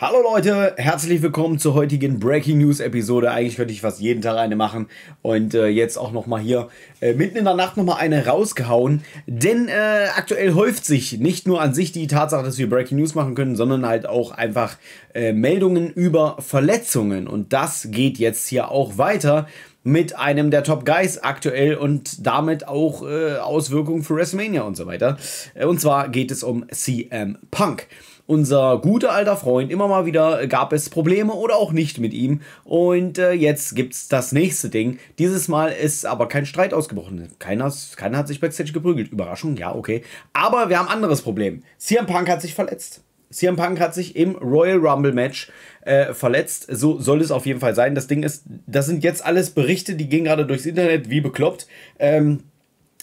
Hallo Leute, herzlich willkommen zur heutigen Breaking News Episode. Eigentlich könnte ich fast jeden Tag eine machen und äh, jetzt auch nochmal hier äh, mitten in der Nacht nochmal eine rausgehauen. Denn äh, aktuell häuft sich nicht nur an sich die Tatsache, dass wir Breaking News machen können, sondern halt auch einfach äh, Meldungen über Verletzungen. Und das geht jetzt hier auch weiter mit einem der Top Guys aktuell und damit auch äh, Auswirkungen für WrestleMania und so weiter. Äh, und zwar geht es um CM Punk. Unser guter alter Freund, immer mal wieder äh, gab es Probleme oder auch nicht mit ihm. Und äh, jetzt es das nächste Ding. Dieses Mal ist aber kein Streit ausgebrochen. Keiner, keiner hat sich backstage geprügelt. Überraschung, ja, okay. Aber wir haben ein anderes Problem. CM Punk hat sich verletzt. CM Punk hat sich im Royal Rumble Match äh, verletzt. So soll es auf jeden Fall sein. Das Ding ist, das sind jetzt alles Berichte, die gehen gerade durchs Internet wie bekloppt. Ähm,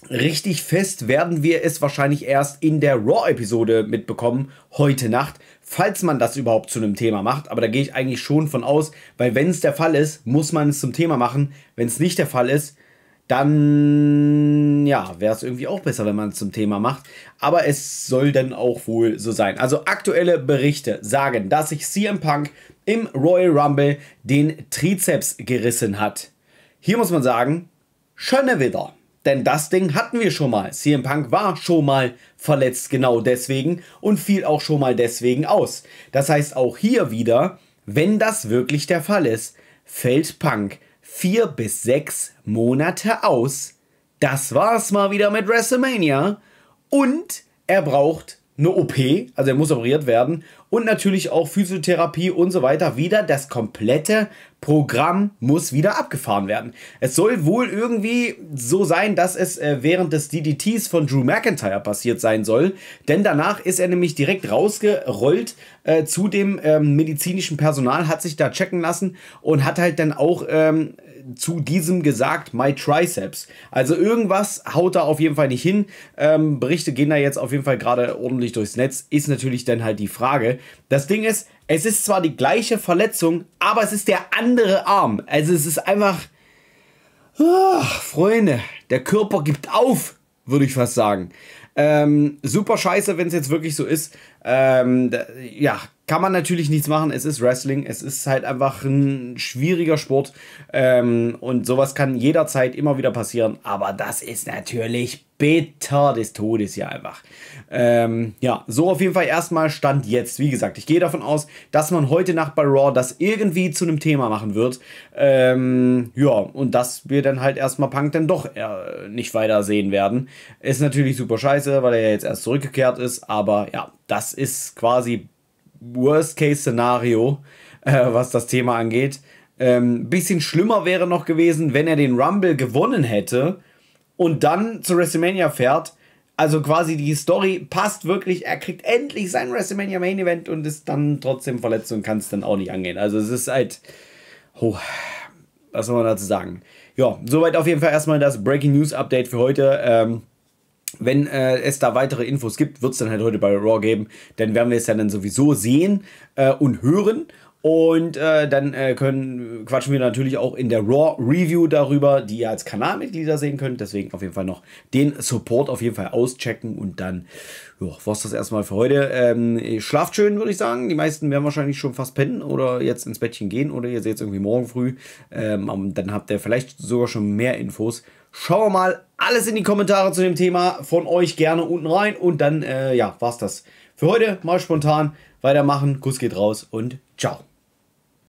richtig fest werden wir es wahrscheinlich erst in der Raw-Episode mitbekommen, heute Nacht, falls man das überhaupt zu einem Thema macht. Aber da gehe ich eigentlich schon von aus, weil wenn es der Fall ist, muss man es zum Thema machen. Wenn es nicht der Fall ist, dann ja, wäre es irgendwie auch besser, wenn man es zum Thema macht. Aber es soll dann auch wohl so sein. Also aktuelle Berichte sagen, dass sich CM Punk im Royal Rumble den Trizeps gerissen hat. Hier muss man sagen, schöne wieder. Denn das Ding hatten wir schon mal. CM Punk war schon mal verletzt, genau deswegen und fiel auch schon mal deswegen aus. Das heißt auch hier wieder, wenn das wirklich der Fall ist, fällt Punk vier bis sechs Monate aus das war's mal wieder mit WrestleMania. Und er braucht eine OP, also er muss operiert werden und natürlich auch Physiotherapie und so weiter wieder. Das komplette Programm muss wieder abgefahren werden. Es soll wohl irgendwie so sein, dass es äh, während des DDTs von Drew McIntyre passiert sein soll, denn danach ist er nämlich direkt rausgerollt äh, zu dem ähm, medizinischen Personal, hat sich da checken lassen und hat halt dann auch ähm, zu diesem gesagt, my triceps. Also irgendwas haut da auf jeden Fall nicht hin. Ähm, Berichte gehen da jetzt auf jeden Fall gerade ordentlich durchs Netz. Ist natürlich dann halt die Frage, das Ding ist, es ist zwar die gleiche Verletzung, aber es ist der andere Arm. Also es ist einfach. Oh, Freunde, der Körper gibt auf, würde ich fast sagen. Ähm, super scheiße, wenn es jetzt wirklich so ist. Ähm, da, ja, kann man natürlich nichts machen. Es ist Wrestling. Es ist halt einfach ein schwieriger Sport. Ähm, und sowas kann jederzeit immer wieder passieren. Aber das ist natürlich bitter des Todes hier einfach. Ähm, ja, so auf jeden Fall erstmal Stand jetzt. Wie gesagt, ich gehe davon aus, dass man heute Nacht bei Raw das irgendwie zu einem Thema machen wird. Ähm, ja, und dass wir dann halt erstmal Punk dann doch äh, nicht weiter sehen werden. Ist natürlich super scheiße, weil er ja jetzt erst zurückgekehrt ist, aber ja, das ist quasi Worst-Case-Szenario, äh, was das Thema angeht. Ähm, bisschen schlimmer wäre noch gewesen, wenn er den Rumble gewonnen hätte und dann zu WrestleMania fährt. Also quasi die Story passt wirklich. Er kriegt endlich sein WrestleMania Main Event und ist dann trotzdem verletzt und kann es dann auch nicht angehen. Also es ist halt. Oh, was soll man dazu sagen? Ja, soweit auf jeden Fall erstmal das Breaking News Update für heute. Ähm, wenn äh, es da weitere Infos gibt, wird es dann halt heute bei Raw geben. Dann werden wir es ja dann sowieso sehen äh, und hören. Und äh, dann äh, können, quatschen wir natürlich auch in der Raw Review darüber, die ihr als Kanalmitglieder sehen könnt. Deswegen auf jeden Fall noch den Support auf jeden Fall auschecken und dann war es das erstmal für heute. Ähm, schlaft schön, würde ich sagen. Die meisten werden wahrscheinlich schon fast pennen oder jetzt ins Bettchen gehen oder ihr seht es irgendwie morgen früh. Ähm, dann habt ihr vielleicht sogar schon mehr Infos. Schauen wir mal alles in die Kommentare zu dem Thema von euch gerne unten rein. Und dann, äh, ja, war's das. Für heute mal spontan weitermachen. Kuss geht raus und ciao.